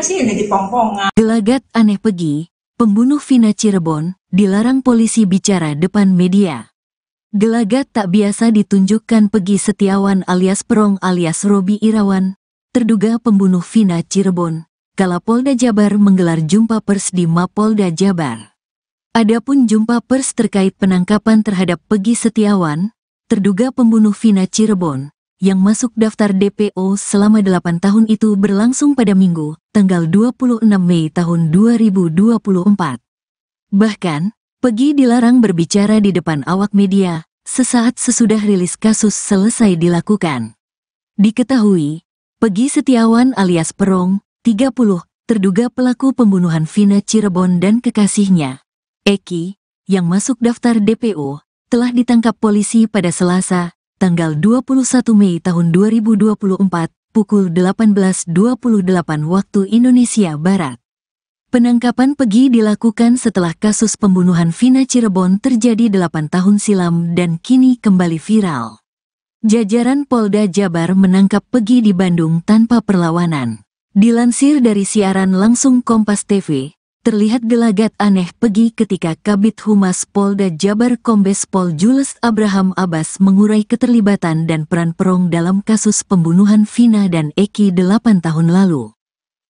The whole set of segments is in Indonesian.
kan sih ini Gelagat aneh pergi, pembunuh Vina Cirebon, dilarang polisi bicara depan media. Gelagat tak biasa ditunjukkan pergi Setiawan alias Perong alias Robi Irawan, terduga pembunuh Vina Cirebon, kala Polda Jabar menggelar jumpa pers di Mapolda Jabar. Adapun jumpa pers terkait penangkapan terhadap Pegi Setiawan, terduga pembunuh Vina Cirebon, yang masuk daftar DPO selama 8 tahun itu berlangsung pada Minggu, tanggal 26 Mei tahun 2024. Bahkan, Pegi dilarang berbicara di depan awak media, sesaat sesudah rilis kasus selesai dilakukan. Diketahui, Pegi Setiawan alias Perong, 30, terduga pelaku pembunuhan Vina Cirebon dan kekasihnya, Eki, yang masuk daftar DPO, telah ditangkap polisi pada Selasa, tanggal 21 Mei tahun 2024, pukul 18.28 waktu Indonesia Barat. Penangkapan Pegi dilakukan setelah kasus pembunuhan Vina Cirebon terjadi 8 tahun silam dan kini kembali viral. Jajaran Polda Jabar menangkap Pegi di Bandung tanpa perlawanan. Dilansir dari siaran langsung Kompas TV, terlihat gelagat aneh pergi ketika Kabit Humas Polda Jabar Kombes Pol Jules Abraham Abbas mengurai keterlibatan dan peran Perong dalam kasus pembunuhan Vina dan Eki 8 tahun lalu.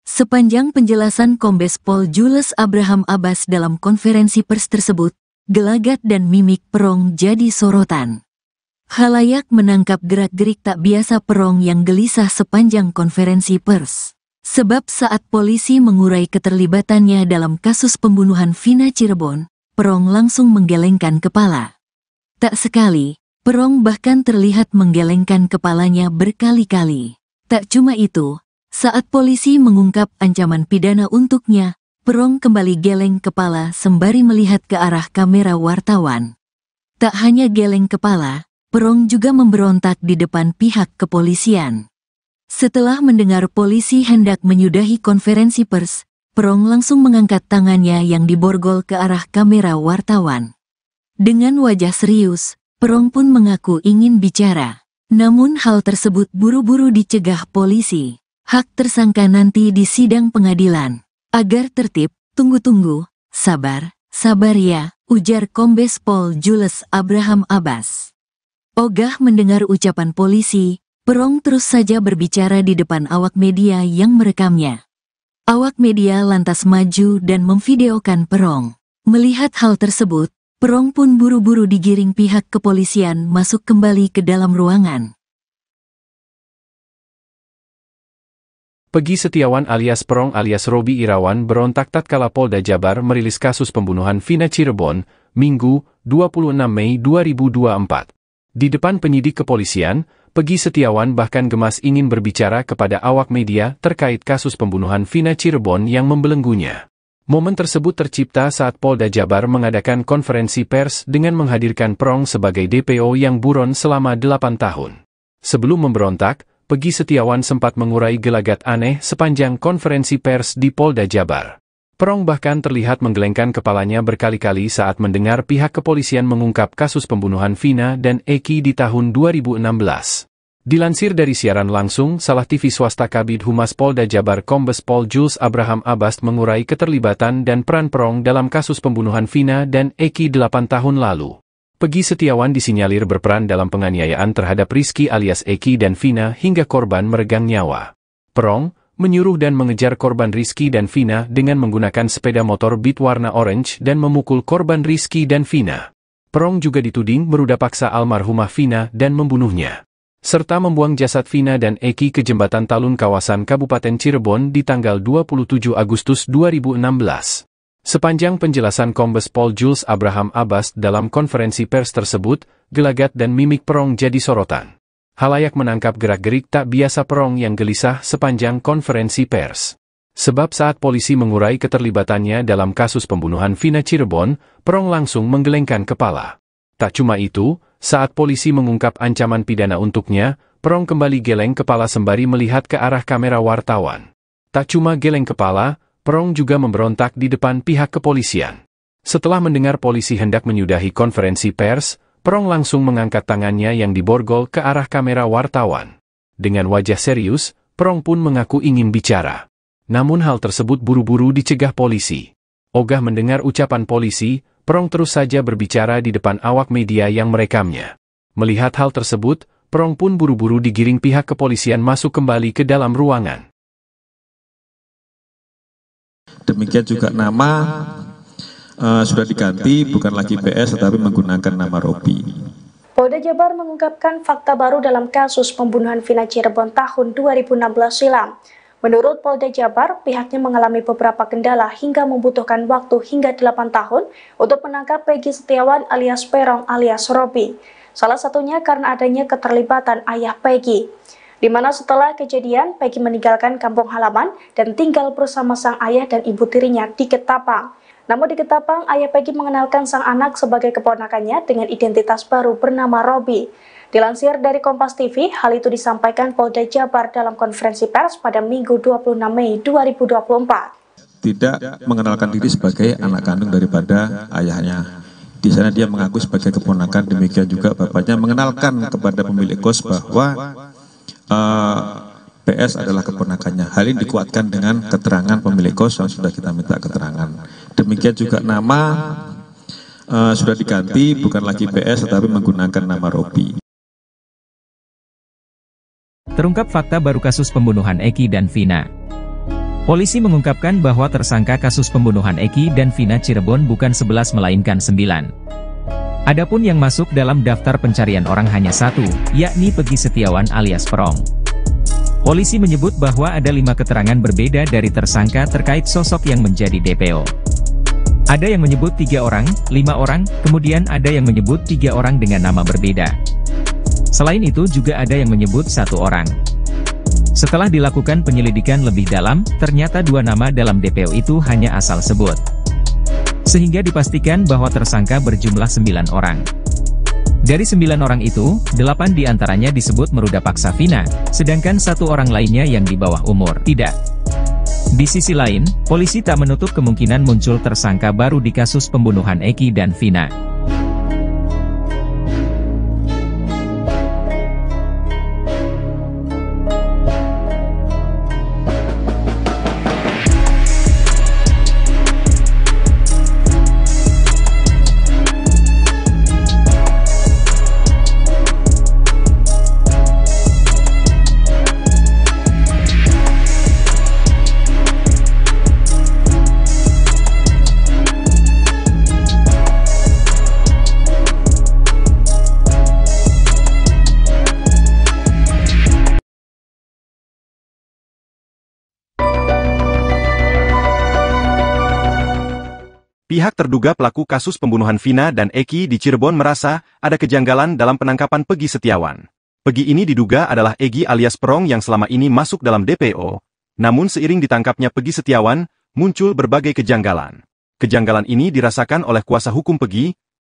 Sepanjang penjelasan Kombes Pol Jules Abraham Abbas dalam konferensi pers tersebut, gelagat dan mimik Perong jadi sorotan. Halayak menangkap gerak-gerik tak biasa Perong yang gelisah sepanjang konferensi pers. Sebab saat polisi mengurai keterlibatannya dalam kasus pembunuhan Vina Cirebon, Perong langsung menggelengkan kepala. Tak sekali, Perong bahkan terlihat menggelengkan kepalanya berkali-kali. Tak cuma itu, saat polisi mengungkap ancaman pidana untuknya, Perong kembali geleng kepala sembari melihat ke arah kamera wartawan. Tak hanya geleng kepala, Perong juga memberontak di depan pihak kepolisian. Setelah mendengar polisi hendak menyudahi konferensi pers, Prong langsung mengangkat tangannya yang diborgol ke arah kamera wartawan. Dengan wajah serius, Prong pun mengaku ingin bicara. Namun hal tersebut buru-buru dicegah polisi. Hak tersangka nanti di sidang pengadilan. Agar tertib, tunggu-tunggu, sabar, sabar ya, ujar Kombes Pol Jules Abraham Abbas. Ogah mendengar ucapan polisi, Perong terus saja berbicara di depan awak media yang merekamnya. Awak media lantas maju dan memvideokan Perong. Melihat hal tersebut, Perong pun buru-buru digiring pihak kepolisian masuk kembali ke dalam ruangan. Pegi Setiawan alias Perong alias Robi Irawan berontak tatkala Polda Jabar merilis kasus pembunuhan Vina Cirebon, Minggu, 26 Mei 2024. Di depan penyidik kepolisian, Pegi Setiawan bahkan gemas ingin berbicara kepada awak media terkait kasus pembunuhan Vina Cirebon yang membelenggunya. Momen tersebut tercipta saat Polda Jabar mengadakan konferensi pers dengan menghadirkan Prong sebagai DPO yang buron selama 8 tahun. Sebelum memberontak, Pegi Setiawan sempat mengurai gelagat aneh sepanjang konferensi pers di Polda Jabar. Perong bahkan terlihat menggelengkan kepalanya berkali-kali saat mendengar pihak kepolisian mengungkap kasus pembunuhan Vina dan Eki di tahun 2016. Dilansir dari siaran langsung, salah TV swasta Kabid Humas Polda Jabar Kombes Pol Jules Abraham Abbas mengurai keterlibatan dan peran Perong dalam kasus pembunuhan Vina dan Eki 8 tahun lalu. Pegi Setiawan disinyalir berperan dalam penganiayaan terhadap Rizky alias Eki dan Vina hingga korban meregang nyawa. Perong, menyuruh dan mengejar korban Rizky dan Vina dengan menggunakan sepeda motor beat warna orange dan memukul korban Rizky dan Vina. Perong juga dituding meruda paksa almarhumah Vina dan membunuhnya. Serta membuang jasad Vina dan Eki ke jembatan Talun kawasan Kabupaten Cirebon di tanggal 27 Agustus 2016. Sepanjang penjelasan Kombes Pol Jules Abraham Abbas dalam konferensi pers tersebut, gelagat dan mimik Perong jadi sorotan halayak menangkap gerak-gerik tak biasa Perong yang gelisah sepanjang konferensi pers. Sebab saat polisi mengurai keterlibatannya dalam kasus pembunuhan Vina Cirebon, Perong langsung menggelengkan kepala. Tak cuma itu, saat polisi mengungkap ancaman pidana untuknya, Perong kembali geleng kepala sembari melihat ke arah kamera wartawan. Tak cuma geleng kepala, Perong juga memberontak di depan pihak kepolisian. Setelah mendengar polisi hendak menyudahi konferensi pers, Prong langsung mengangkat tangannya yang diborgol ke arah kamera wartawan. Dengan wajah serius, Prong pun mengaku ingin bicara. Namun hal tersebut buru-buru dicegah polisi. Ogah mendengar ucapan polisi, Prong terus saja berbicara di depan awak media yang merekamnya. Melihat hal tersebut, Prong pun buru-buru digiring pihak kepolisian masuk kembali ke dalam ruangan. Demikian juga nama Eh, sudah diganti bukan lagi PS tetapi menggunakan nama Robi. Polda Jabar mengungkapkan fakta baru dalam kasus pembunuhan Vina Cirebon tahun 2016 silam. Menurut Polda Jabar, pihaknya mengalami beberapa kendala hingga membutuhkan waktu hingga 8 tahun untuk menangkap Peggy Setiawan alias Perong alias Robi. Salah satunya karena adanya keterlibatan ayah Peggy. Di mana setelah kejadian, Peggy meninggalkan kampung halaman dan tinggal bersama sang ayah dan ibu tirinya di Ketapang. Namun di Ketapang, ayah Peggy mengenalkan sang anak sebagai keponakannya dengan identitas baru bernama Robi. Dilansir dari Kompas TV, hal itu disampaikan Polda Jabar dalam konferensi pers pada Minggu 26 Mei 2024. Tidak mengenalkan diri sebagai anak kandung daripada ayahnya. Di sana dia mengaku sebagai keponakan, demikian juga bapaknya mengenalkan kepada pemilik kos bahwa uh, eh, PS adalah keponakannya. Hal ini dikuatkan dengan keterangan pemilik kos yang sudah kita minta keterangan. Demikian juga nama uh, sudah diganti bukan lagi PS tetapi menggunakan nama Robi. Terungkap fakta baru kasus pembunuhan Eki dan Vina. Polisi mengungkapkan bahwa tersangka kasus pembunuhan Eki dan Vina Cirebon bukan 11 melainkan 9. Adapun yang masuk dalam daftar pencarian orang hanya satu, yakni Pegi Setiawan alias Perong. Polisi menyebut bahwa ada lima keterangan berbeda dari tersangka terkait sosok yang menjadi DPO. Ada yang menyebut tiga orang, lima orang, kemudian ada yang menyebut tiga orang dengan nama berbeda. Selain itu juga ada yang menyebut satu orang. Setelah dilakukan penyelidikan lebih dalam, ternyata dua nama dalam DPO itu hanya asal sebut. Sehingga dipastikan bahwa tersangka berjumlah sembilan orang. Dari sembilan orang itu, delapan diantaranya disebut meruda paksa Vina, sedangkan satu orang lainnya yang di bawah umur, tidak. Di sisi lain, polisi tak menutup kemungkinan muncul tersangka baru di kasus pembunuhan Eki dan Vina. Pihak terduga pelaku kasus pembunuhan Vina dan Eki di Cirebon merasa ada kejanggalan dalam penangkapan Pegi Setiawan. Pegi ini diduga adalah Egi alias Perong yang selama ini masuk dalam DPO. Namun seiring ditangkapnya Pegi Setiawan, muncul berbagai kejanggalan. Kejanggalan ini dirasakan oleh kuasa hukum Pegi,